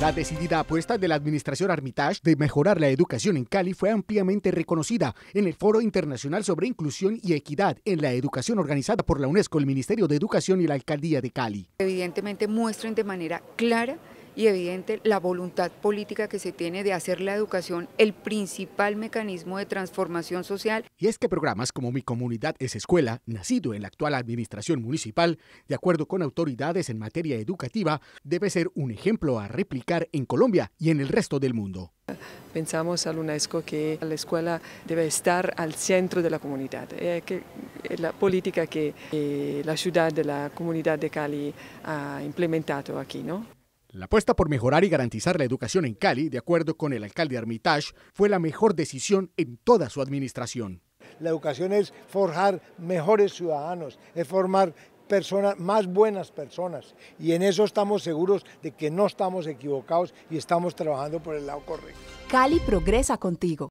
La decidida apuesta de la administración Armitage de mejorar la educación en Cali fue ampliamente reconocida en el Foro Internacional sobre Inclusión y Equidad en la Educación organizada por la UNESCO, el Ministerio de Educación y la Alcaldía de Cali. Evidentemente muestran de manera clara y evidente la voluntad política que se tiene de hacer la educación el principal mecanismo de transformación social. Y es que programas como Mi Comunidad es Escuela, nacido en la actual administración municipal, de acuerdo con autoridades en materia educativa, debe ser un ejemplo a replicar en Colombia y en el resto del mundo. Pensamos a UNESCO que la escuela debe estar al centro de la comunidad. Eh, es la política que eh, la ciudad de la comunidad de Cali ha implementado aquí. ¿no? La apuesta por mejorar y garantizar la educación en Cali, de acuerdo con el alcalde Armitage, fue la mejor decisión en toda su administración. La educación es forjar mejores ciudadanos, es formar personas, más buenas personas. Y en eso estamos seguros de que no estamos equivocados y estamos trabajando por el lado correcto. Cali progresa contigo.